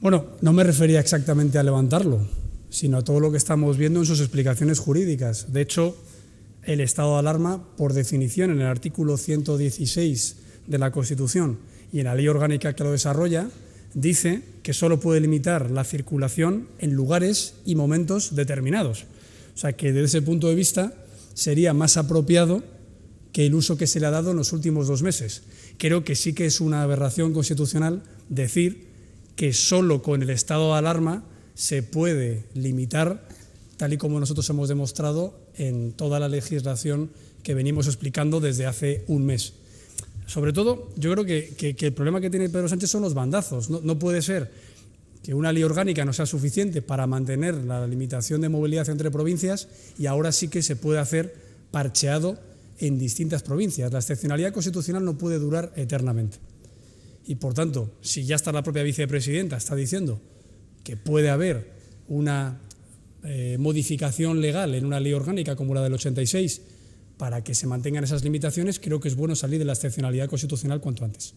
Bueno, no me refería exactamente a levantarlo, sino a todo lo que estamos viendo en sus explicaciones jurídicas. De hecho, el estado de alarma, por definición, en el artículo 116 de la Constitución y en la ley orgánica que lo desarrolla, dice que solo puede limitar la circulación en lugares y momentos determinados. O sea que desde ese punto de vista sería más apropiado que el uso que se le ha dado en los últimos dos meses. Creo que sí que es una aberración constitucional decir que solo con el estado de alarma se puede limitar, tal y como nosotros hemos demostrado en toda la legislación que venimos explicando desde hace un mes. Sobre todo, yo creo que, el problema que tiene Pedro Sánchez son los bandazos. No, no puede ser que una ley orgánica no sea suficiente para mantener la limitación de movilidad entre provincias y ahora sí que se puede hacer parcheado en distintas provincias. La excepcionalidad constitucional no puede durar eternamente. Y por tanto, si ya está la propia vicepresidenta, está diciendo que puede haber una eh, modificación legal en una ley orgánica como la del 86 para que se mantengan esas limitaciones, creo que es bueno salir de la excepcionalidad constitucional cuanto antes.